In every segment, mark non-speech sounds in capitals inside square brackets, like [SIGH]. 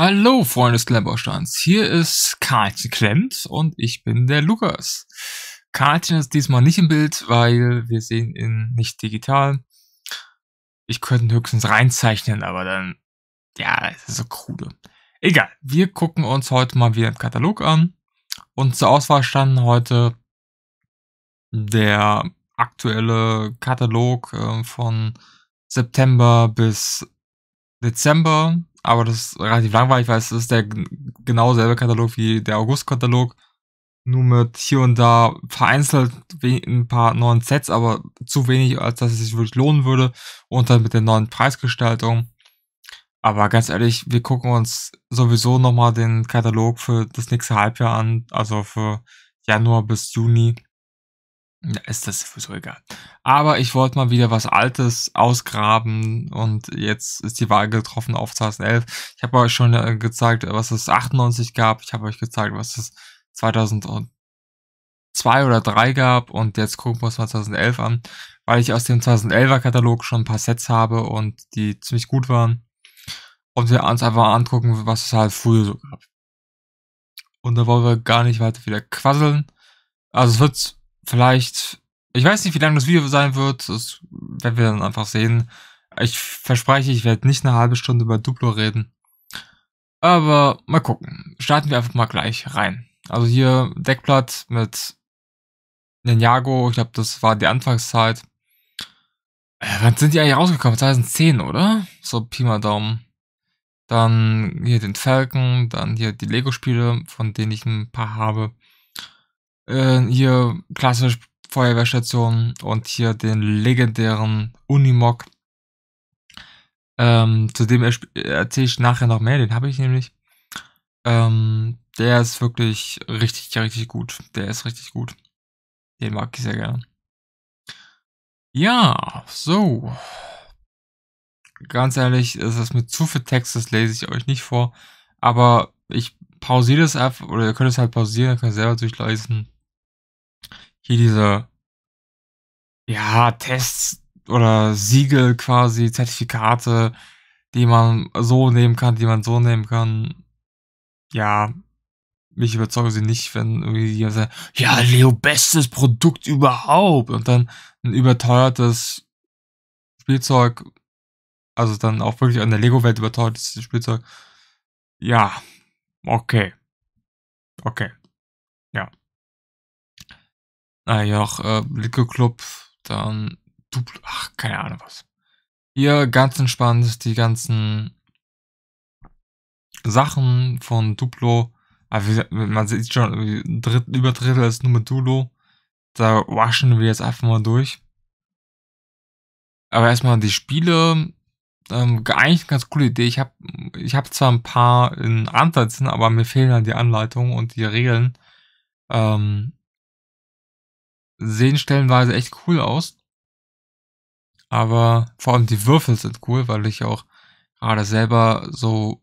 Hallo, Freunde des Klemmbausteins. Hier ist Karlchen Klemmt und ich bin der Lukas. Karlchen ist diesmal nicht im Bild, weil wir sehen ihn nicht digital. Ich könnte ihn höchstens reinzeichnen, aber dann, ja, das ist so krude. Egal, wir gucken uns heute mal wieder den Katalog an. Und zur Auswahl standen heute der aktuelle Katalog äh, von September bis Dezember aber das ist relativ langweilig, weil es ist der genau selbe Katalog wie der August-Katalog, nur mit hier und da vereinzelt ein paar neuen Sets, aber zu wenig, als dass es sich wirklich lohnen würde und dann mit der neuen Preisgestaltung. Aber ganz ehrlich, wir gucken uns sowieso nochmal den Katalog für das nächste Halbjahr an, also für Januar bis Juni. Ja, ist das so egal. Aber ich wollte mal wieder was Altes ausgraben und jetzt ist die Wahl getroffen auf 2011. Ich habe euch schon äh, gezeigt, was es 98 gab. Ich habe euch gezeigt, was es 2002 oder 3 gab und jetzt gucken wir uns mal 2011 an, weil ich aus dem 2011er Katalog schon ein paar Sets habe und die ziemlich gut waren. Und wir uns einfach angucken, was es halt früher so gab. Und da wollen wir gar nicht weiter wieder quasseln. Also es wird vielleicht, ich weiß nicht, wie lange das Video sein wird, das werden wir dann einfach sehen. Ich verspreche, ich werde nicht eine halbe Stunde über Duplo reden. Aber mal gucken. Starten wir einfach mal gleich rein. Also hier Deckblatt mit Ninjago, ich glaube, das war die Anfangszeit. Äh, wann sind die eigentlich rausgekommen? 2010, oder? So Pi mal Daumen. Dann hier den Falken, dann hier die Lego-Spiele, von denen ich ein paar habe äh, hier klassisch Feuerwehrstation und hier den legendären Unimog. Ähm, zu dem erzähle ich nachher noch mehr, den habe ich nämlich. Ähm, der ist wirklich richtig, richtig gut. Der ist richtig gut. Den mag ich sehr gerne. Ja, so. Ganz ehrlich, ist das mit zu viel Text, das lese ich euch nicht vor. Aber ich pausiere das einfach, oder ihr könnt es halt pausieren, ihr könnt es selber durchlesen hier diese, ja, Tests oder Siegel quasi, Zertifikate, die man so nehmen kann, die man so nehmen kann. Ja, mich überzeugen sie nicht, wenn irgendwie die sagen, ja, Leo, bestes Produkt überhaupt. Und dann ein überteuertes Spielzeug, also dann auch wirklich an der Lego-Welt überteuertes Spielzeug. Ja, okay. Okay. Ah, ja, auch äh, Lico Club, dann Duplo, ach, keine Ahnung was. Hier ganz entspannt die ganzen Sachen von Duplo. Also, man sieht schon, Dritt, über Drittel ist nur mit Duplo. Da waschen wir jetzt einfach mal durch. Aber erstmal die Spiele. Ähm, eigentlich eine ganz coole Idee. Ich habe ich hab zwar ein paar in Ansätzen, aber mir fehlen halt die Anleitungen und die Regeln. Ähm, sehen stellenweise echt cool aus. Aber vor allem die Würfel sind cool, weil ich auch gerade selber so,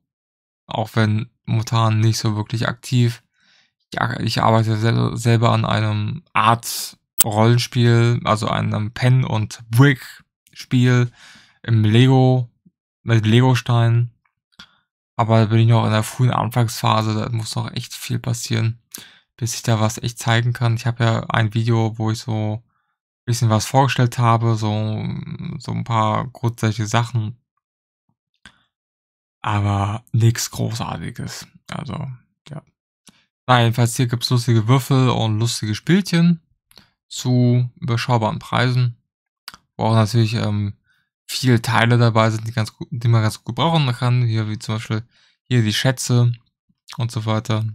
auch wenn momentan nicht so wirklich aktiv, ich arbeite selber an einem Art Rollenspiel, also einem Pen und Brick Spiel im Lego mit Lego-Steinen. Aber da bin ich noch in der frühen Anfangsphase, da muss noch echt viel passieren bis ich da was echt zeigen kann. Ich habe ja ein Video, wo ich so ein bisschen was vorgestellt habe, so, so ein paar grundsätzliche Sachen. Aber nichts Großartiges. Also, ja. Na, jedenfalls hier gibt's lustige Würfel und lustige Spielchen zu überschaubaren Preisen. Wo auch natürlich ähm, viele Teile dabei sind, die, ganz gut, die man ganz gut gebrauchen kann. Hier wie zum Beispiel hier die Schätze und so weiter.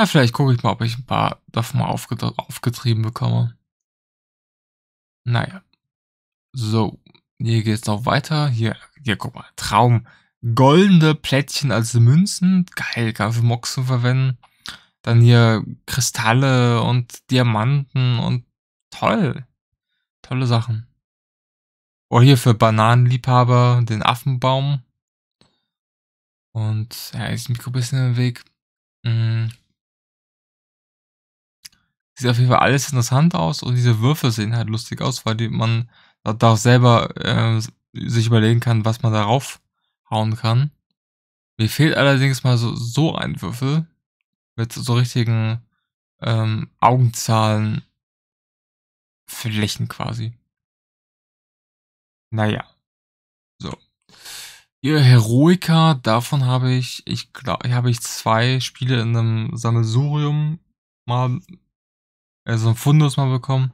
Na, vielleicht gucke ich mal, ob ich ein paar davon mal aufget aufgetrieben bekomme. Naja. So, hier geht es noch weiter. Hier, hier, guck mal, Traum. Goldene Plättchen als Münzen. Geil, kann man für Moxen verwenden. Dann hier Kristalle und Diamanten und toll. Tolle Sachen. Oh, hier für Bananenliebhaber den Affenbaum. Und ja, ist ein Mikro bisschen im Weg. Mhm sieht auf jeden Fall alles interessant aus und diese Würfel sehen halt lustig aus, weil die, man da auch selber äh, sich überlegen kann, was man darauf hauen kann. Mir fehlt allerdings mal so, so ein Würfel mit so richtigen ähm, Augenzahlen Flächen quasi. Naja. So. Ihr Heroika, davon habe ich, ich glaube, ich habe ich zwei Spiele in einem Sammelsurium mal äh, so ein Fundus mal bekommen.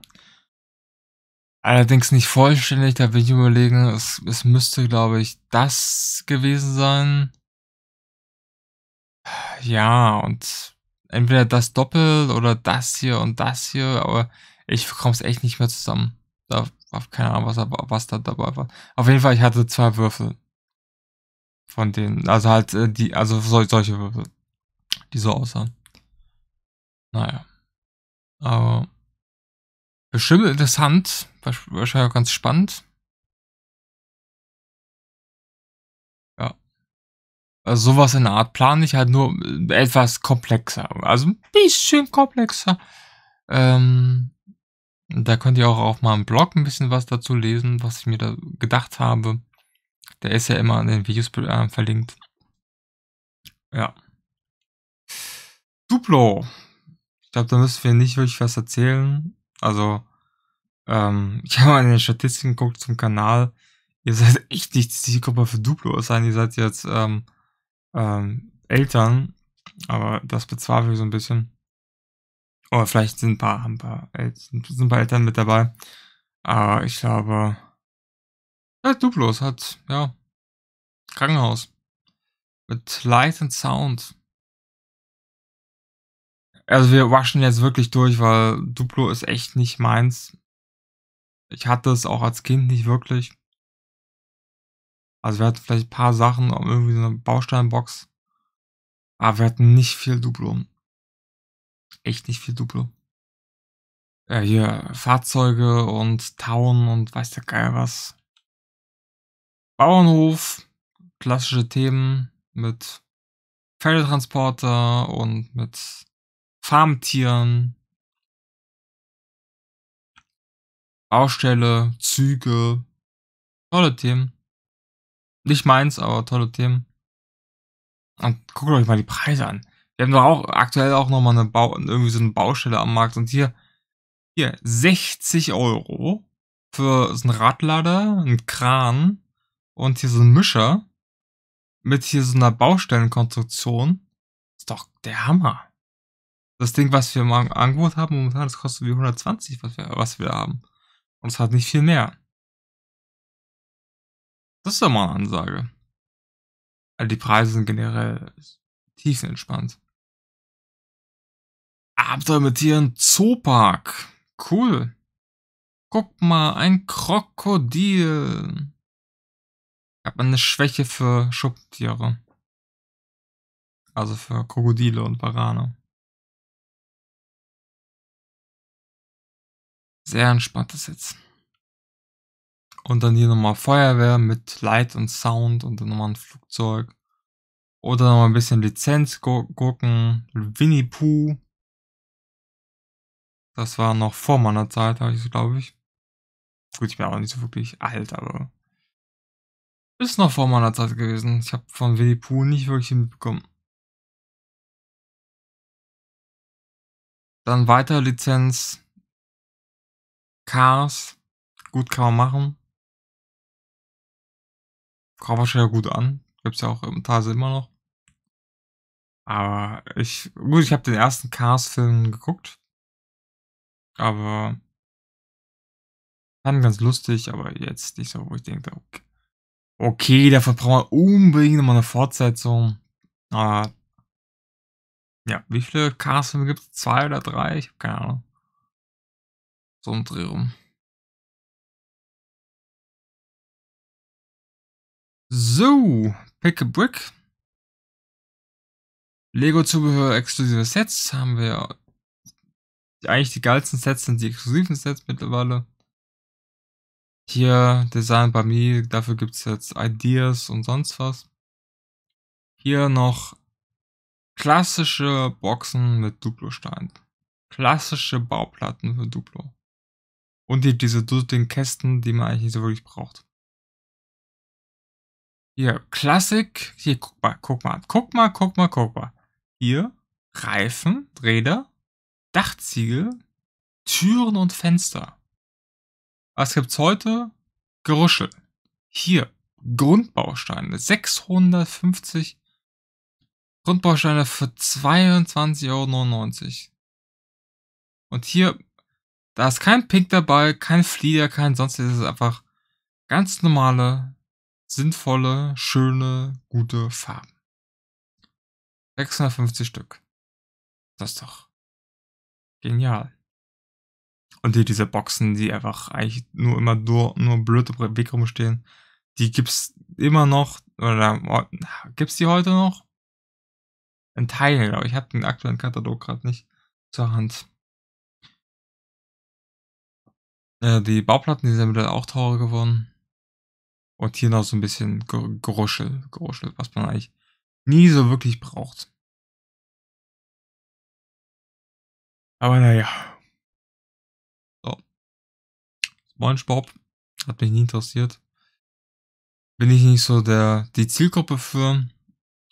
Allerdings nicht vollständig, da will ich überlegen, es, es müsste, glaube ich, das gewesen sein. Ja, und entweder das doppelt oder das hier und das hier, aber ich bekomme es echt nicht mehr zusammen. Da, keine Ahnung, was, was da dabei war. Auf jeden Fall, ich hatte zwei Würfel. Von denen, also halt, äh, die, also solche Würfel, die so aussahen. Naja. Aber bestimmt interessant, wahrscheinlich auch ganz spannend. Ja. Also sowas in der Art plane ich halt nur äh, etwas komplexer. Also ein bisschen komplexer. Ähm, da könnt ihr auch auf meinem Blog ein bisschen was dazu lesen, was ich mir da gedacht habe. Der ist ja immer in den Videos äh, verlinkt. Ja. Duplo glaube, da müssen wir nicht wirklich was erzählen. Also, ähm, [LAUGHS] ich habe mal in den Statistiken geguckt zum Kanal. Ihr seid [LAUGHS] echt nicht die Zielgruppe für Duplo sein. Ihr seid jetzt ähm, ähm, Eltern, aber das bezweifle ich so ein bisschen. Oder vielleicht sind ein paar, ein paar, Eltern, sind ein paar Eltern mit dabei. Aber ich glaube, ja, Duplos hat, ja, Krankenhaus. Mit Light and Sound. Also wir waschen jetzt wirklich durch, weil Duplo ist echt nicht meins. Ich hatte es auch als Kind nicht wirklich. Also wir hatten vielleicht ein paar Sachen, irgendwie so eine Bausteinbox. Aber wir hatten nicht viel Duplo. Echt nicht viel Duplo. Ja, äh, hier Fahrzeuge und Town und weiß der Geil was. Bauernhof, klassische Themen mit Pferdetransporter und mit Farmtieren, Baustelle, Züge, tolle Themen. Nicht meins, aber tolle Themen. Und guckt euch mal die Preise an. Wir haben doch auch aktuell auch nochmal eine Bau, irgendwie so eine Baustelle am Markt und hier, hier, 60 Euro für so einen Radlader, einen Kran und hier so einen Mischer mit hier so einer Baustellenkonstruktion. Ist doch der Hammer das Ding, was wir im Angebot haben momentan, das kostet wie 120, was wir, was wir haben. Und es hat nicht viel mehr. Das ist doch mal eine Ansage. Also die Preise sind generell tiefenentspannt. Abenteuer mit Tieren Zoopark. Cool. Guck mal, ein Krokodil. Ich habe eine Schwäche für Schuppentiere. Also für Krokodile und Barane. Sehr entspanntes Sitzen. Und dann hier nochmal Feuerwehr mit Light und Sound und dann nochmal ein Flugzeug. Oder nochmal ein bisschen Lizenz gucken. Winnie Pooh. Das war noch vor meiner Zeit, habe ich es, glaube ich. Gut, ich bin auch nicht so wirklich alt, aber. Ist noch vor meiner Zeit gewesen. Ich habe von Winnie Pooh nicht wirklich mitbekommen. Dann weiter Lizenz. Cars, gut kann man machen. Kam wahrscheinlich gut an. Gibt's ja auch im Tase immer noch. Aber ich, gut, ich habe den ersten Cars-Film geguckt. Aber fand ganz lustig, aber jetzt nicht so, wo ich denke, okay, okay dafür braucht man unbedingt nochmal eine Fortsetzung. Aber ja, wie viele Cars-Filme gibt's? Zwei oder drei? Ich hab keine Ahnung. So ein Dreh rum. So, Pick a Brick. Lego-Zubehör exklusive Sets haben wir eigentlich die geilsten Sets sind die exklusiven Sets mittlerweile. Hier Design by Me, dafür gibt es jetzt Ideas und sonst was. Hier noch klassische Boxen mit Duplo-Steinen. Klassische Bauplatten für Duplo. Und die, diese den Kästen, die man eigentlich nicht so wirklich braucht. Hier, Klassik. Hier, guck mal, guck mal, guck mal, guck mal, guck mal. Hier, Reifen, Räder, Dachziegel, Türen und Fenster. Was gibt's heute? Gerüschel. Hier, Grundbausteine. 650 Grundbausteine für 22,99 Euro. Und hier da ist kein Pink dabei, kein Flieder, kein sonstiges. Es ist einfach ganz normale, sinnvolle, schöne, gute Farben. 650 Stück. Das ist doch genial. Und hier diese Boxen, die einfach eigentlich nur immer nur, nur blöd im Weg rumstehen, die gibt's immer noch, oder gibt's die heute noch? In Teilen, aber ich. Ich habe den aktuellen Katalog gerade nicht zur Hand. Äh, die Bauplatten, die sind mittlerweile auch teurer geworden. Und hier noch so ein bisschen Geruschel, Geruschel, was man eigentlich nie so wirklich braucht. Aber naja. So. SpongeBob hat mich nie interessiert. Bin ich nicht so der, die Zielgruppe für.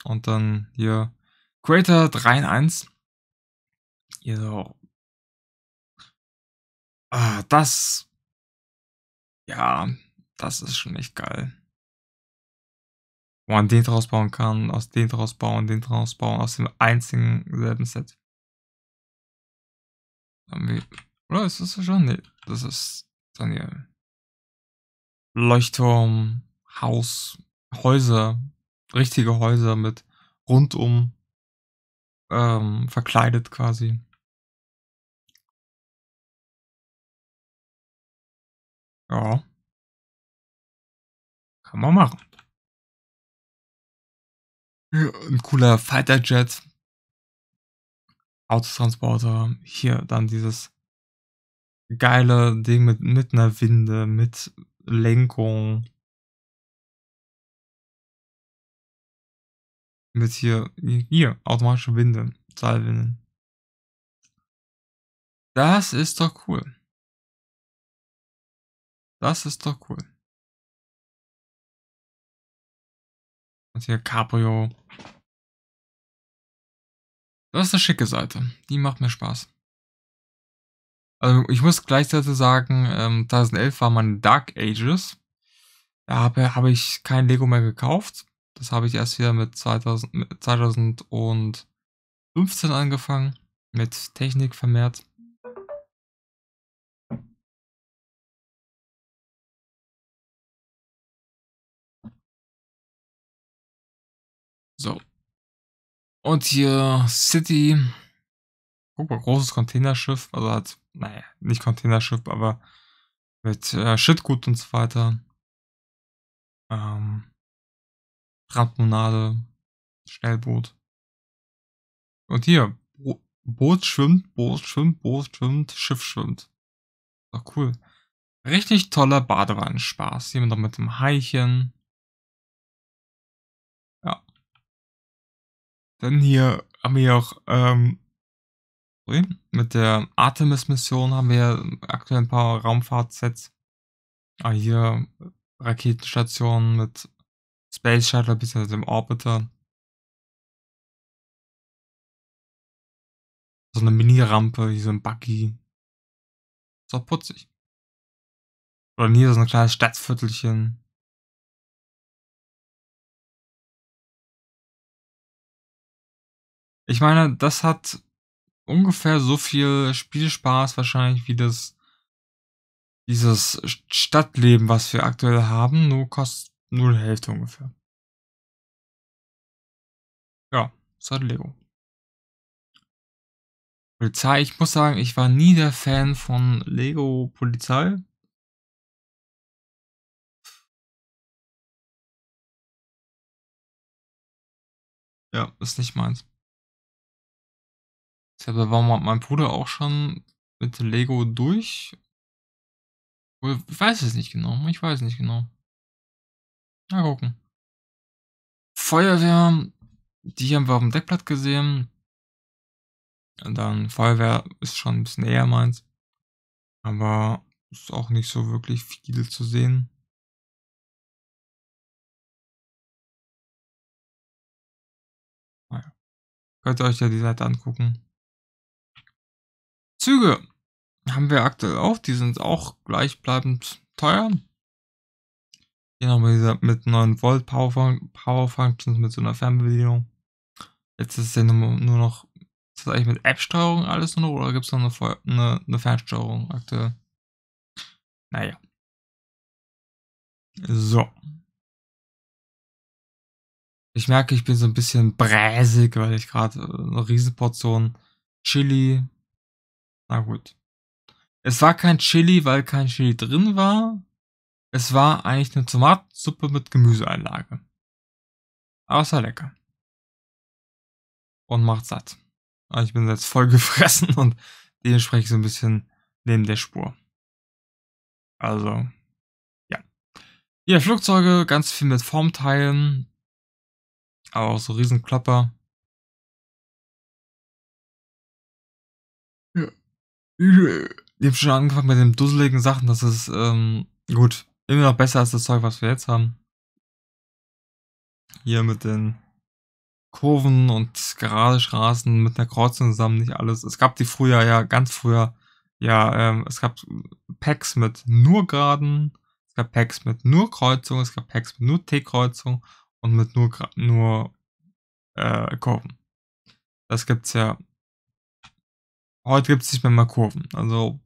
Und dann hier Creator 3 in 1. Hier so Ah, das. Ja, das ist schon echt geil. Wo man den draus bauen kann, aus den draus bauen, den draus bauen, aus dem einzigen selben Set. Oder ist das schon? Nee, das ist dann hier. Leuchtturm, Haus, Häuser, richtige Häuser mit rundum ähm, verkleidet quasi. Ja. Kann man machen. Ja, ein cooler Fighter-Jet. Autotransporter. Hier dann dieses geile Ding mit, mit einer Winde, mit Lenkung. Mit hier, hier, automatische Winde, Seilwinden. Das ist doch cool. Das ist doch cool. Und hier Cabrio. Das ist eine schicke Seite. Die macht mir Spaß. Also ich muss gleichzeitig sagen, ähm, 2011 war meine Dark Ages. Da habe, habe ich kein Lego mehr gekauft. Das habe ich erst wieder mit, 2000, mit 2015 angefangen. Mit Technik vermehrt. Und hier City. Guck mal, großes Containerschiff. Also halt, naja, nicht Containerschiff, aber mit äh, Shitgut und so weiter. Ähm, Radmonade, Schnellboot. Und hier, Bo Boot schwimmt, Boot schwimmt, Boot schwimmt, Schiff schwimmt. Doch cool. Richtig toller Badewannenspaß. Hier noch mit dem Haichen. Dann hier haben wir ja auch ähm, mit der Artemis-Mission haben wir aktuell ein paar Raumfahrtsets. Ah, hier Raketenstationen mit Space Shuttle bzw. dem Orbiter. So eine Mini-Rampe, hier so ein Buggy. Ist auch putzig. Oder hier so ein kleines Stadtviertelchen. Ich meine, das hat ungefähr so viel Spielspaß wahrscheinlich wie das dieses Stadtleben, was wir aktuell haben, nur kostet null Hälfte ungefähr. Ja, ist hat Lego. Polizei, ich muss sagen, ich war nie der Fan von Lego Polizei. Ja, ist nicht meins. Ich war mein Bruder auch schon mit Lego durch. Ich weiß es nicht genau. Ich weiß es nicht genau. Mal gucken. Feuerwehr. Die haben wir auf dem Deckblatt gesehen. Und dann Feuerwehr ist schon ein bisschen näher meins. Aber ist auch nicht so wirklich viel zu sehen. Naja. Könnt ihr euch ja die Seite angucken. Züge haben wir aktuell auch, die sind auch gleichbleibend teuer. Hier nochmal mit 9 Volt Power, Fun Power Functions mit so einer Fernbedienung. Jetzt ist es ja nur, noch, ist das eigentlich mit App-Steuerung alles nur noch oder gibt es noch eine, eine, eine Fernsteuerung aktuell? Naja. So. Ich merke, ich bin so ein bisschen bräsig, weil ich gerade äh, eine Riesenportion Chili na gut. Es war kein Chili, weil kein Chili drin war. Es war eigentlich eine Tomatensuppe mit Gemüseeinlage. Aber es war lecker. Und macht satt. Also ich bin jetzt voll [LAUGHS] gefressen und dementsprechend so ein bisschen neben der Spur. Also, ja. Ja, Flugzeuge, ganz viel mit Formteilen. Aber auch so Riesenklopper. Ja. Ich hab schon angefangen mit den dusseligen Sachen. Das ist ähm, gut. Immer noch besser als das Zeug, was wir jetzt haben. Hier mit den Kurven und gerade Straßen mit einer Kreuzung zusammen, nicht alles. Es gab die früher, ja, ganz früher, ja, ähm, es gab Packs mit nur Geraden, es gab Packs mit nur Kreuzung, es gab Packs mit nur t kreuzung und mit nur, nur äh, Kurven. Das gibt's ja Heute gibt es nicht mehr mal Kurven. Also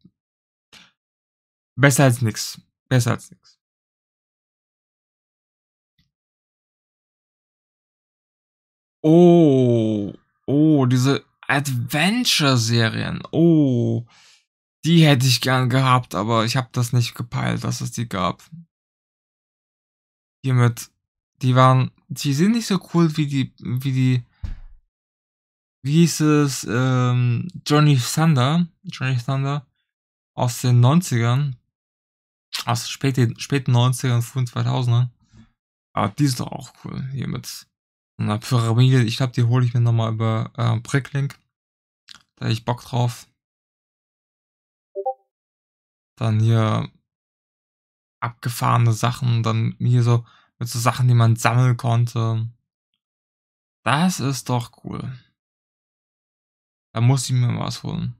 besser als nix. Besser als nix. Oh, oh, diese Adventure-Serien. Oh, die hätte ich gern gehabt, aber ich habe das nicht gepeilt, dass es die gab. Hiermit, die waren, die sind nicht so cool wie die, wie die wie hieß es, ähm, Johnny Thunder, Johnny Thunder aus den 90ern, aus späten, späten 90ern, frühen 2000ern. Aber ah, die ist doch auch cool, hier mit einer Pyramide. Ich glaube, die hole ich mir nochmal über äh, Bricklink. Da hätte ich Bock drauf. Dann hier abgefahrene Sachen, dann hier so mit so Sachen, die man sammeln konnte. Das ist doch cool. Da muss ich mir was holen.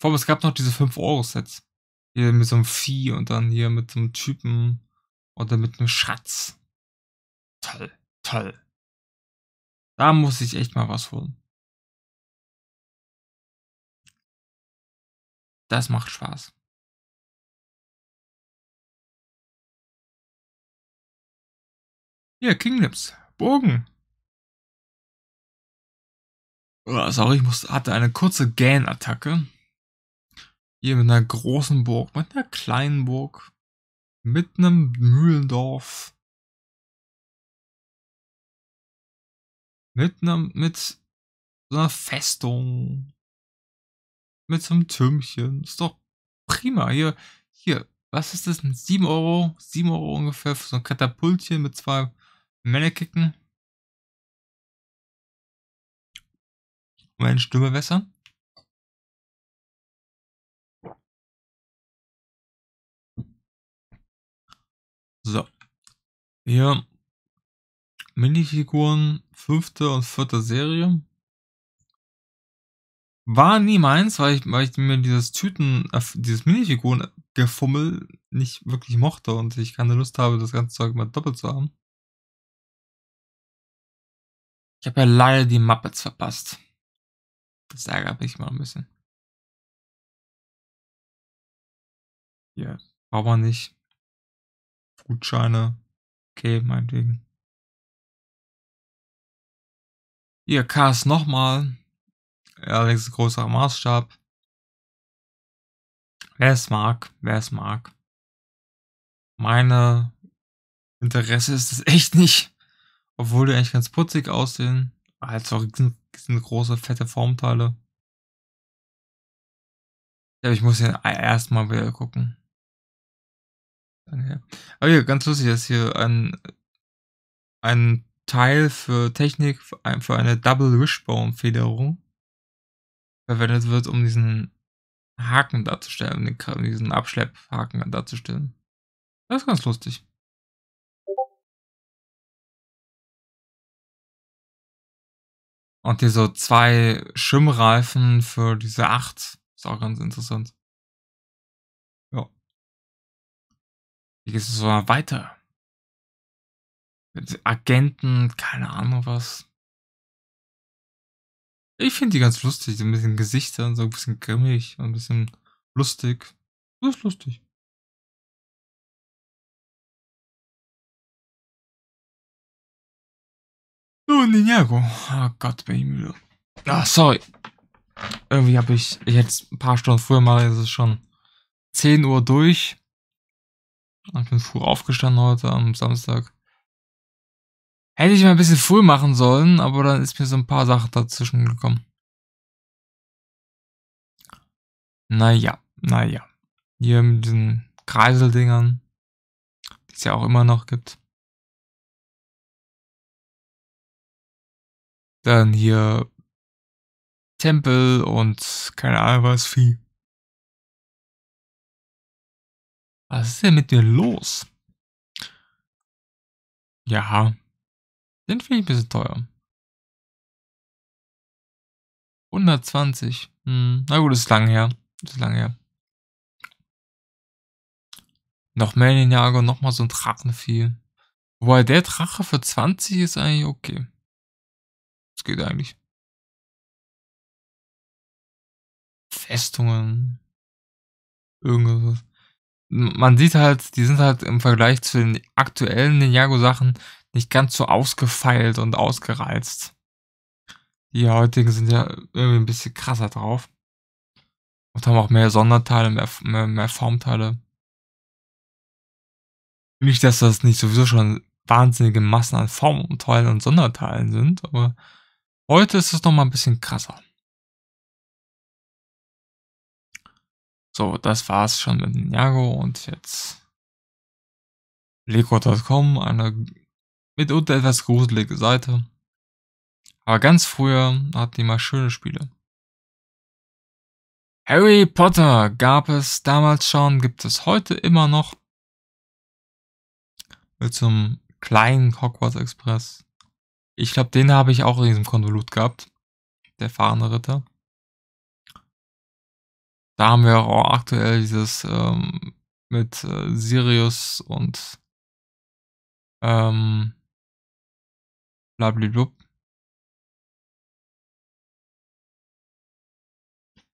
Vor allem, es gab noch diese 5-Euro-Sets. Hier mit so einem Vieh und dann hier mit so einem Typen oder mit einem Schatz. Toll, toll. Da muss ich echt mal was holen. Das macht Spaß. Hier, Kinglips. Bogen. Oh, sorry, ich musste, hatte eine kurze Gan-Attacke. Hier mit einer großen Burg, mit einer kleinen Burg, mit einem Mühlendorf. Mit einem, mit so einer Festung. Mit so einem Türmchen. Ist doch prima. Hier, hier, was ist das? 7 Euro, 7 Euro ungefähr für so ein Katapultchen mit zwei Männerkicken. meine Stimme besser? So. Hier Minifiguren, fünfte und vierte Serie. War nie meins, weil ich, weil ich mir dieses Tüten, äh, dieses Minifiguren-Gefummel nicht wirklich mochte und ich keine Lust habe, das ganze Zeug mal doppelt zu haben. Ich habe ja leider die Muppets verpasst. Das ärgert mich mal ein bisschen. Ja, braucht man nicht. Gutscheine. Okay, meinetwegen. Hier, Cars nochmal. Allerdings größerer Maßstab. Wer es mag, wer es mag. Meine Interesse ist es [LAUGHS] echt nicht. Obwohl die eigentlich ganz putzig aussehen. Als ah, auch riesen sind große, fette Formteile. Ja, ich muss ja e-, erstmal wieder gucken. Aber ja, ganz lustig, dass hier ein, ein Teil für Technik, für eine Double Wishbone-Federung verwendet wird, um diesen Haken darzustellen, um diesen Abschlepphaken darzustellen. Das ist ganz lustig. Und hier so zwei Schimmreifen für diese acht. Ist auch ganz interessant. Ja. Wie geht es so weiter? Mit Agenten, keine Ahnung was. Ich finde die ganz lustig, so ein bisschen Gesichter so ein bisschen grimmig und ein bisschen lustig. Das ist lustig. Ninego. Oh Gott, bin ich müde. Ah, sorry. Irgendwie habe ich jetzt ein paar Stunden früher mal, jetzt ist es schon 10 Uhr durch. Ich bin früh aufgestanden heute am Samstag. Hätte ich mal ein bisschen früh machen sollen, aber dann ist mir so ein paar Sachen dazwischen gekommen. Naja, naja. Hier mit den Kreiseldingern, die es ja auch immer noch gibt. Dann hier Tempel und keine Ahnung was Vieh. Was ist denn mit mir los? Ja, den finde ich ein bisschen teuer. 120. Hm, na gut, ist lang her. Ist lang her. Noch mehr in den noch mal so ein Drachenvieh. Wobei der Drache für 20 ist eigentlich okay. Es geht eigentlich. Festungen. Irgendwas. Man sieht halt, die sind halt im Vergleich zu den aktuellen Ninjago-Sachen nicht ganz so ausgefeilt und ausgereizt. Die heutigen sind ja irgendwie ein bisschen krasser drauf. Und haben auch mehr Sonderteile, mehr, mehr, mehr Formteile. Nicht, dass das nicht sowieso schon wahnsinnige Massen an Formteilen und Sonderteilen sind, aber Heute ist es nochmal ein bisschen krasser. So, das war's schon mit Niago und jetzt Lego.com, eine mitunter etwas gruselige Seite. Aber ganz früher hatten die mal schöne Spiele. Harry Potter gab es damals schon, gibt es heute immer noch. Mit so einem kleinen Hogwarts Express. Ich glaube, den habe ich auch in diesem Konvolut gehabt. Der fahrende Ritter. Da haben wir auch aktuell dieses ähm, mit äh, Sirius und ähm, blablablub.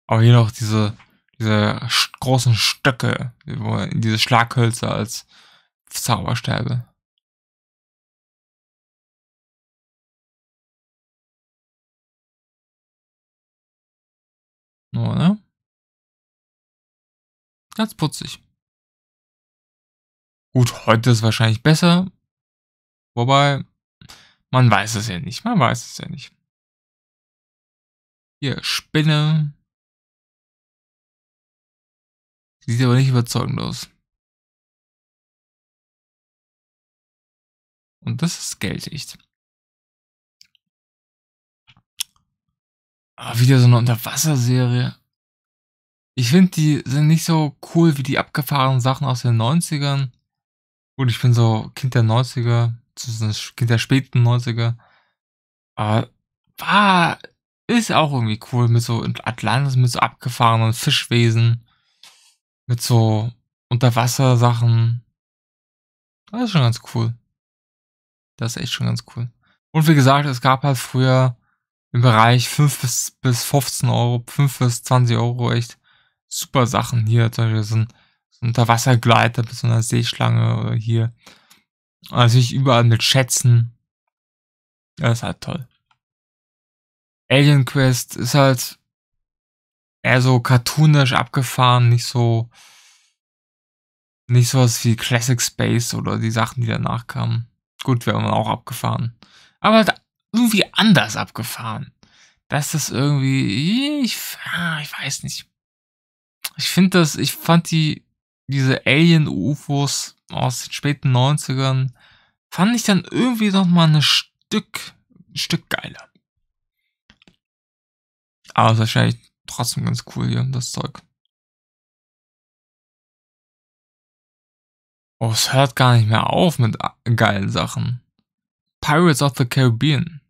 Aber hier noch diese, diese großen Stöcke, diese Schlaghölzer als Zauberstäbe. Nur, ne? Ganz putzig. Gut, heute ist wahrscheinlich besser. Wobei, man weiß es ja nicht. Man weiß es ja nicht. Hier, Spinne. Sieht aber nicht überzeugend aus. Und das ist Geld echt. Ah, wieder so eine Unterwasserserie. Ich finde, die sind nicht so cool wie die abgefahrenen Sachen aus den 90ern. Gut, ich bin so Kind der 90er, Kind der späten 90er. Aber war, ist auch irgendwie cool mit so Atlantis, mit so abgefahrenen Fischwesen, mit so Unterwassersachen. Das ist schon ganz cool. Das ist echt schon ganz cool. Und wie gesagt, es gab halt früher im Bereich 5 bis, bis 15 Euro, 5 bis 20 Euro echt super Sachen hier. Zum Beispiel so ein, so ein Unterwassergleiter mit so einer Seeschlange oder hier. Also ich überall mit Schätzen. Das ist halt toll. Alien Quest ist halt eher so cartoonisch abgefahren, nicht so nicht sowas wie Classic Space oder die Sachen, die danach kamen. Gut, wäre man auch abgefahren. Aber halt irgendwie anders abgefahren. Das ist irgendwie, ich, ah, ich weiß nicht. Ich finde das, ich fand die, diese Alien-UFOs aus den späten 90ern, fand ich dann irgendwie nochmal ein Stück, ein Stück geiler. Aber ist wahrscheinlich trotzdem ganz cool hier, das Zeug. Oh, es hört gar nicht mehr auf mit geilen Sachen. Pirates of the Caribbean.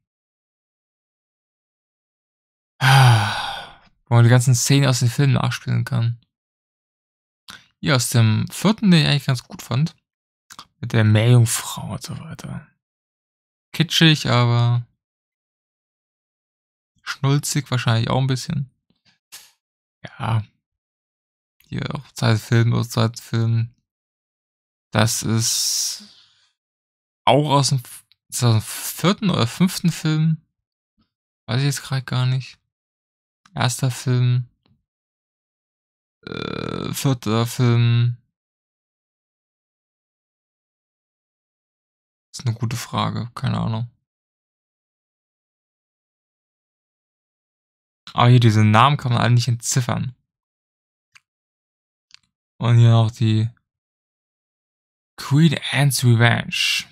Wo man die ganzen Szenen aus den Filmen nachspielen kann. Hier aus dem vierten, den ich eigentlich ganz gut fand. Mit der Meerjungfrau und so weiter. Kitschig, aber schnulzig wahrscheinlich auch ein bisschen. Ja. Hier auch Zeitfilm aus Zeitfilm. Das ist auch aus dem zum vierten oder fünften Film, weiß ich jetzt gerade gar nicht. Erster Film, äh, vierter Film. Das ist eine gute Frage, keine Ahnung. Aber ah, hier diese Namen kann man eigentlich entziffern. Und hier noch die Queen Anne's Revenge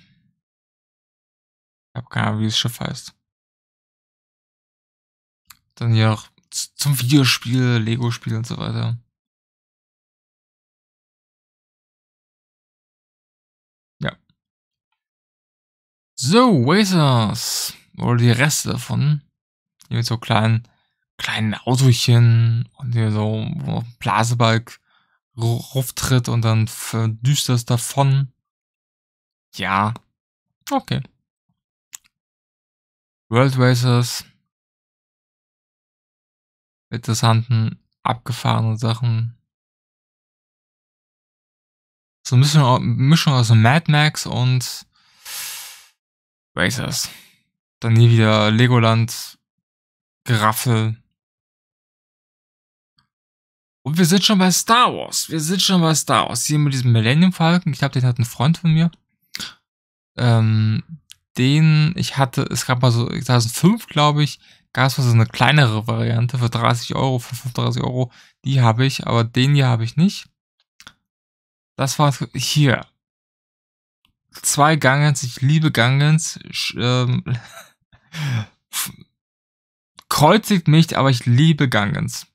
habe keine Ahnung, wie das Schiff heißt. Dann hier auch zum Videospiel, Lego-Spiel und so weiter. Ja. So, Wazers. Oder die Reste davon. Hier mit so kleinen, kleinen Autochen und hier so Blasebalg ruftritt und dann verdüsterst davon. Ja. Okay. World Racers interessanten, abgefahrenen Sachen. So ein bisschen Mischung aus Mad Max und Racers. Dann hier wieder Legoland, Geraffel. Und wir sind schon bei Star Wars. Wir sind schon bei Star Wars. Hier mit diesem Millennium Falcon. Ich glaube, den hat ein Freund von mir. Ähm, den ich hatte, es gab mal so 2005, glaube ich, gab es mal so eine kleinere Variante für 30 Euro, für 35 Euro. Die habe ich, aber den hier habe ich nicht. Das war hier. Zwei Gangens, ich liebe Gangens. Ähm, [LAUGHS] kreuzigt mich, aber ich liebe Gangens.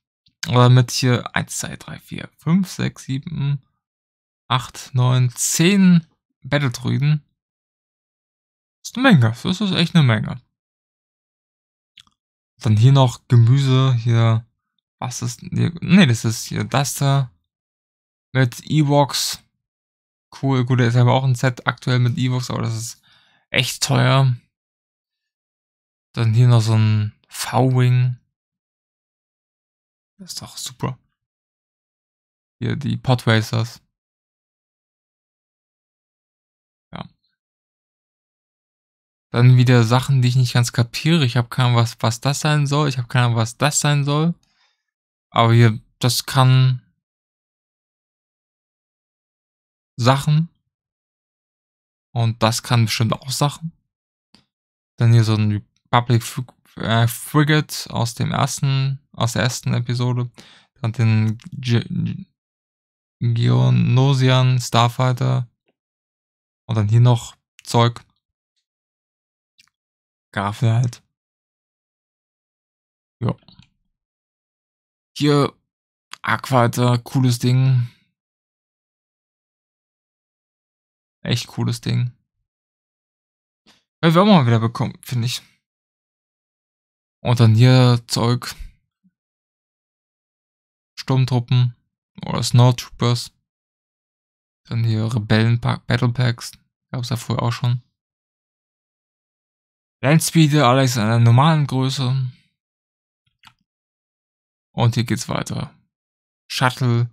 Oder mit hier 1, 2, 3, 4, 5, 6, 7, 8, 9, 10 Battle-Druiden ist eine Menge. Das ist echt eine Menge. Dann hier noch Gemüse. Hier, was ist, hier, nee, das ist hier das da. Mit Evox. Cool, gut, da ist aber auch ein Set aktuell mit Evox, aber das ist echt teuer. Dann hier noch so ein V-Wing. Das ist doch super. Hier die Podracers. Dann wieder Sachen, die ich nicht ganz kapiere. Ich habe keine Ahnung, was, was das sein soll. Ich habe keine Ahnung, was das sein soll. Aber hier, das kann Sachen. Und das kann bestimmt auch Sachen. Dann hier so ein Public äh, Frigate aus dem ersten, aus der ersten Episode. Dann den Ge Geonosian Starfighter. Und dann hier noch Zeug. Gafel halt. Ja. Hier, Aqua, cooles Ding. Echt cooles Ding. Weil wir auch mal wieder bekommen, finde ich. Und dann hier Zeug. Sturmtruppen oder Snowtroopers. Dann hier Rebellen Battle Packs. Gab es ja früher auch schon. Landspeed Alex in einer normalen Größe. Und hier geht's weiter. Shuttle,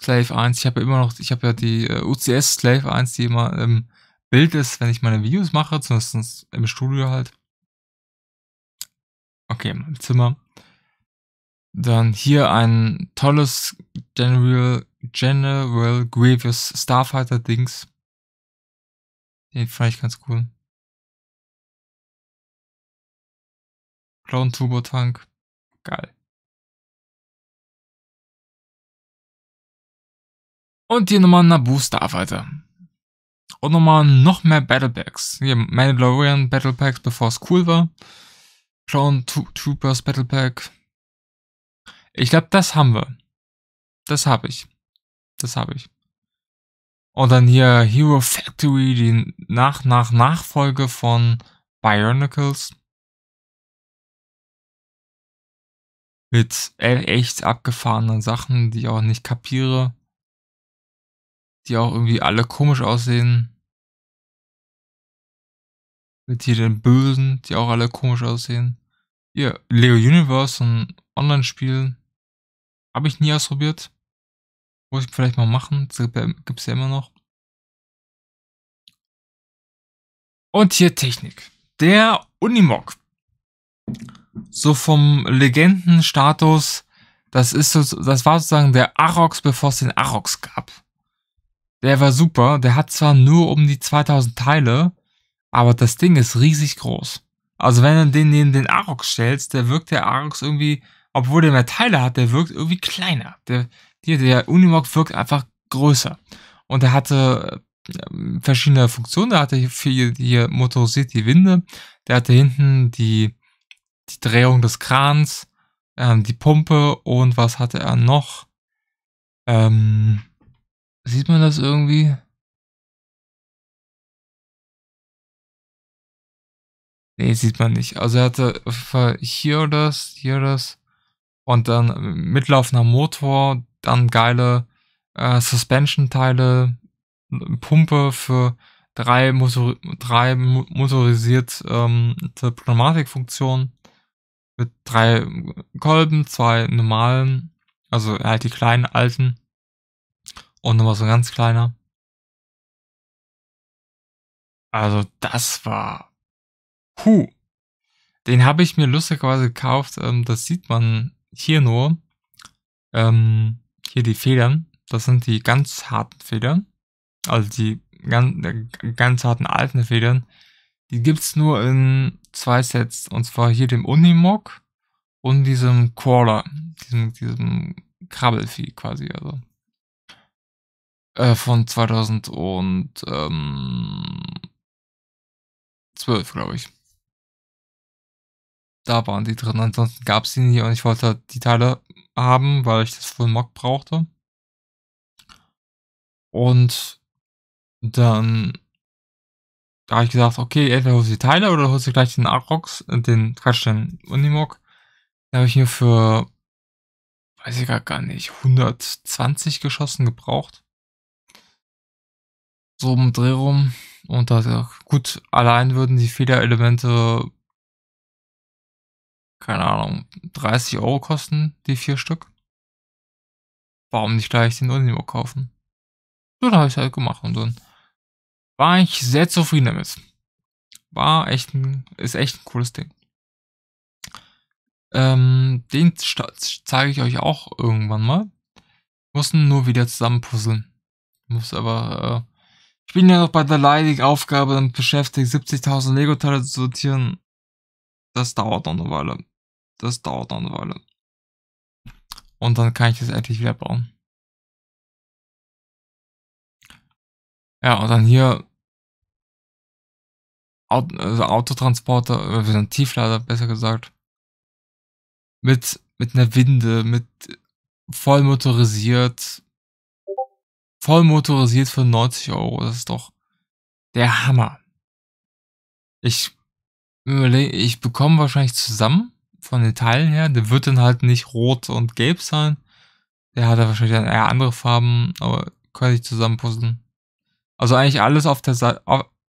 Slave 1. Ich habe ja immer noch, ich habe ja die äh, UCS Slave 1, die immer im Bild ist, wenn ich meine Videos mache, zumindest im Studio halt. Okay, im Zimmer. Dann hier ein tolles General, General Grievous Starfighter-Dings. Den fand ich ganz cool. blauen Turbotank. Geil. Und hier nochmal ein Naboo Starfighter. Und nochmal noch mehr Battle Packs. Hier Mandalorian Battle Packs, bevor es cool war. Clone Troopers Battle Pack. Ich glaube, das haben wir. Das habe ich. Das habe ich. Und dann hier Hero Factory, die Nach-Nach-Nachfolge von Bionicles. mit e-, echt abgefahrenen Sachen, die ich auch nicht kapiere, die auch irgendwie alle komisch aussehen. Mit hier den Bösen, die auch alle komisch aussehen. Hier, Leo Universe, ein Online-Spiel, habe ich nie ausprobiert. Muss ich vielleicht mal machen, gibt es ja immer noch. Und hier Technik. Der Unimog so vom Legendenstatus, das ist so, das war sozusagen der Arox, bevor es den Arox gab. Der war super, der hat zwar nur um die 2000 Teile, aber das Ding ist riesig groß. Also wenn du den neben den Arox stellst, der wirkt der Arox irgendwie, obwohl der mehr Teile hat, der wirkt irgendwie kleiner. Der, der, der Unimog wirkt einfach größer. Und er hatte ähm, verschiedene Funktionen. Der hatte hier, hier motorisiert die Winde, der hatte hinten die die Drehung des Krans, ähm, die Pumpe und was hatte er noch? Ähm, sieht man das irgendwie? Nee, sieht man nicht. Also er hatte hier das, hier das und dann mitlaufender Motor, dann geile äh, Suspension-Teile, Pumpe für drei, motor drei motorisierte ähm, Problematikfunktionen mit drei Kolben, zwei normalen, also halt die kleinen alten und nochmal so ein ganz kleiner. Also das war, puh, den habe ich mir lustigerweise gekauft, ähm, das sieht man hier nur, ähm, hier die Federn, das sind die ganz harten Federn, also die ganz, äh, ganz harten alten Federn, die gibt's nur in zwei Sets. Und zwar hier dem Unimog und diesem Crawler. Diesem, diesem Krabbelvieh quasi. Also. Äh, von 2012, ähm, glaube ich. Da waren die drin. Ansonsten gab's die nicht und ich wollte halt die Teile haben, weil ich das Full Mock brauchte. Und dann da habe ich gesagt, okay, entweder holst du die Teile oder holst du gleich den Arox, äh, den Quatsch, den Unimog. Den habe ich mir für, weiß ich gar, gar nicht, 120 geschossen gebraucht. So um Dreh rum. Und da, gut, allein würden die Federelemente, keine Ahnung, 30 Euro kosten, die vier Stück. Warum nicht gleich den Unimog kaufen? So, dann habe ich halt gemacht und dann war ich sehr zufrieden damit. War echt ein, ist echt ein cooles Ding. Ähm, den zeige ich euch auch irgendwann mal. Mussten nur wieder zusammen puzzeln. Muss aber, äh, ich bin ja noch bei der leidigen Aufgabe beschäftigt, 70.000 Lego-Teile zu sortieren. Das dauert noch eine Weile. Das dauert noch eine Weile. Und dann kann ich das endlich wieder bauen. Ja, und dann hier Aut also Autotransporter, äh, ein Tieflader besser gesagt, mit, mit einer Winde, mit voll motorisiert, voll motorisiert für 90 Euro. Das ist doch der Hammer. Ich überlege, ich bekomme wahrscheinlich zusammen von den Teilen her. Der wird dann halt nicht rot und gelb sein. Der hat ja wahrscheinlich dann eher andere Farben, aber könnte ich zusammenpuzzeln. Also eigentlich alles auf der Seite,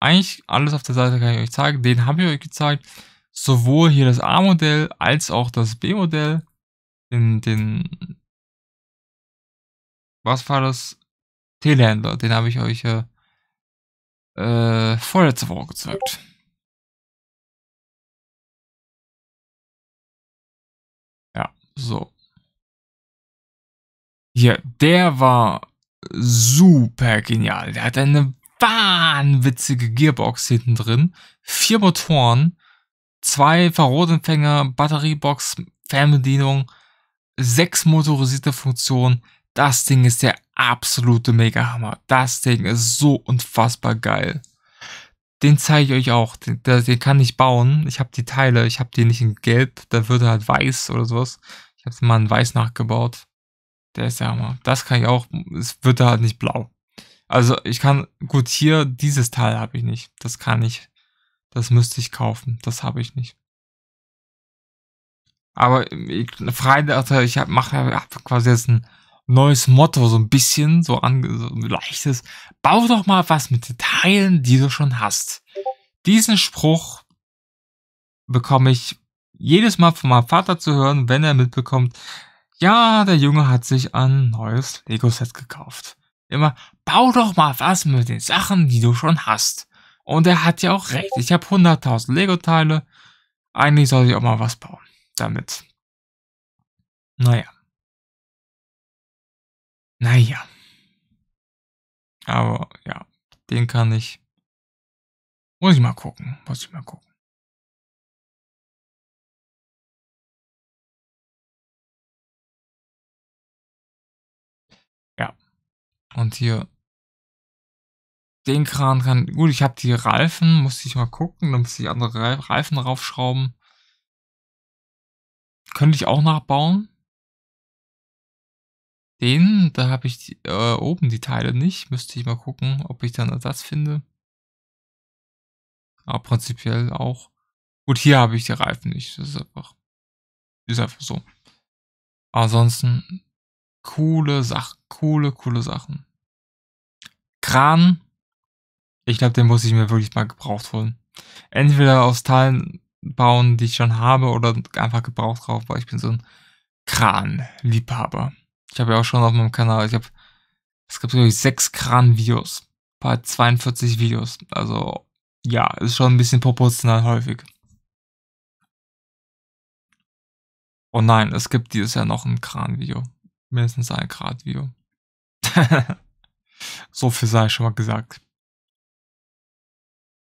eigentlich alles auf der Seite kann ich euch zeigen. Den habe ich euch gezeigt. Sowohl hier das A-Modell als auch das B-Modell. Den, den, was war das? Telehändler, den habe ich euch äh, äh, vorletzte Woche gezeigt. Ja, so. Hier, der war super genial. Der hat eine wahnwitzige Gearbox hinten drin. Vier Motoren, zwei Verrotempfänger, Batteriebox, Fernbedienung, sechs motorisierte Funktionen. Das Ding ist der absolute Mega-Hammer. Das Ding ist so unfassbar geil. Den zeige ich euch auch. Den, den kann ich bauen. Ich habe die Teile. Ich habe die nicht in Gelb. Da wird er halt weiß oder sowas. Ich habe mal in Weiß nachgebaut. Der ist der Hammer. Das kann ich auch. Es wird da halt nicht blau. Also ich kann, gut, hier dieses Teil habe ich nicht. Das kann ich. Das müsste ich kaufen. Das habe ich nicht. Aber ähm, ich, Freitag, also, ich mache hab quasi jetzt ein neues Motto, so ein bisschen, so, an, so ein leichtes. Bau doch mal was mit den Teilen, die du schon hast. Diesen Spruch bekomme ich jedes Mal von meinem Vater zu hören, wenn er mitbekommt, ja, der Junge hat sich ein neues Lego-Set gekauft immer, bau doch mal was mit den Sachen, die du schon hast. Und er hat ja auch recht. Ich habe 100.000 Lego-Teile. Eigentlich soll ich auch mal was bauen damit. Naja. Naja. Aber ja, den kann ich. Muss ich mal gucken. Muss ich mal gucken. Und hier. Den Kran kann. Gut, ich habe die Reifen, muss ich mal gucken. Dann muss ich andere Reifen raufschrauben. Könnte ich auch nachbauen. Den, da habe ich die, äh, oben die Teile nicht. Müsste ich mal gucken, ob ich dann Ersatz finde. Aber prinzipiell auch. Gut, hier habe ich die Reifen nicht. Das ist einfach. Ist einfach so. Ansonsten coole Sachen coole, coole Sachen. Kran. Ich glaube, den muss ich mir wirklich mal gebraucht holen. Entweder aus Teilen bauen, die ich schon habe, oder einfach gebraucht drauf, weil ich bin so ein Kran-Liebhaber. Ich habe ja auch schon auf meinem Kanal, ich habe, es gibt wirklich sechs Kran-Videos bei 42 Videos. Also ja, ist schon ein bisschen proportional häufig. Oh nein, es gibt dieses Jahr noch ein Kran-Video. Mindestens ein Kran-Video. [LAUGHS] so viel sei schon mal gesagt.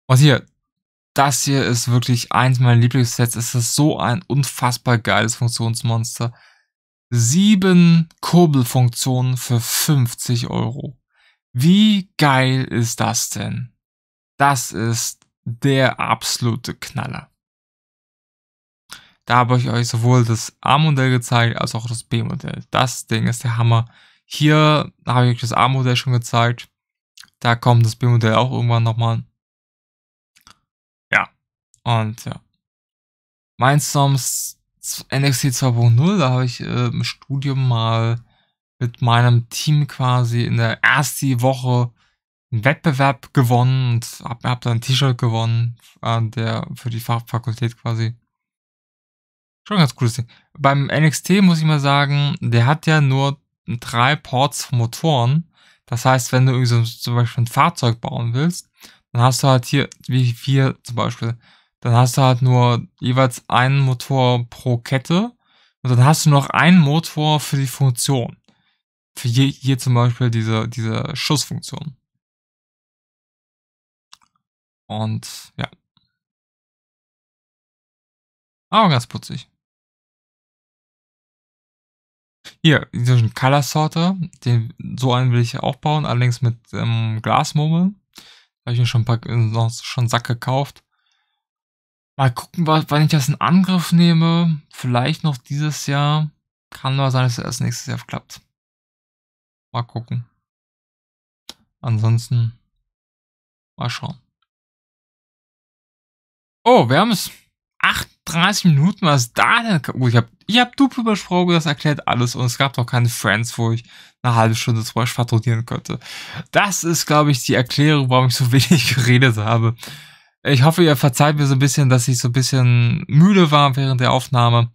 Und hier, das hier ist wirklich eins meiner Lieblingssets. Es ist so ein unfassbar geiles Funktionsmonster. Sieben Kurbelfunktionen für 50 Euro. Wie geil ist das denn? Das ist der absolute Knaller. Da habe ich euch sowohl das A-Modell gezeigt als auch das B-Modell. Das Ding ist der Hammer. Hier habe ich das A-Modell schon gezeigt. Da kommt das B-Modell auch irgendwann nochmal. Ja. Und ja. Mindstorms NXT 2.0, da habe ich äh, im Studium mal mit meinem Team quasi in der ersten Woche einen Wettbewerb gewonnen und habe hab da ein T-Shirt gewonnen, äh, der für die Fachfakultät quasi. Schon ganz cooles Ding. Beim NXT muss ich mal sagen, der hat ja nur drei Ports von Motoren. Das heißt, wenn du so, zum Beispiel ein Fahrzeug bauen willst, dann hast du halt hier, wie hier zum Beispiel, dann hast du halt nur jeweils einen Motor pro Kette und dann hast du noch einen Motor für die Funktion. Für je, hier zum Beispiel diese, diese Schussfunktion. Und ja. Aber ganz putzig. Hier, diesen Color Sorter, den, so einen will ich auch bauen, allerdings mit ähm, Glasmurmel. Habe ich mir schon ein paar, äh, noch, schon einen Sack gekauft. Mal gucken, wann ich das in Angriff nehme. Vielleicht noch dieses Jahr. Kann nur sein, dass es erst nächstes Jahr klappt. Mal gucken. Ansonsten mal schauen. Oh, wir haben es. 38 Minuten, was ist da denn? Gut, ich habe ich habe Dupe übersprungen, das erklärt alles und es gab doch keine Friends, wo ich eine halbe Stunde zum Beispiel patronieren könnte. Das ist, glaube ich, die Erklärung, warum ich so [LAUGHS] wenig geredet habe. Ich hoffe, ihr verzeiht mir so ein bisschen, dass ich so ein bisschen müde war während der Aufnahme.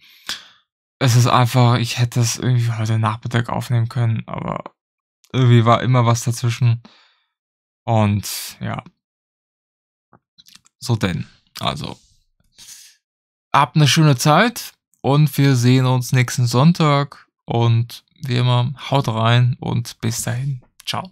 Es ist einfach, ich hätte das irgendwie heute Nachmittag aufnehmen können, aber irgendwie war immer was dazwischen. Und ja. So denn. Also. Habt eine schöne Zeit. Und wir sehen uns nächsten Sonntag. Und wie immer, haut rein und bis dahin. Ciao.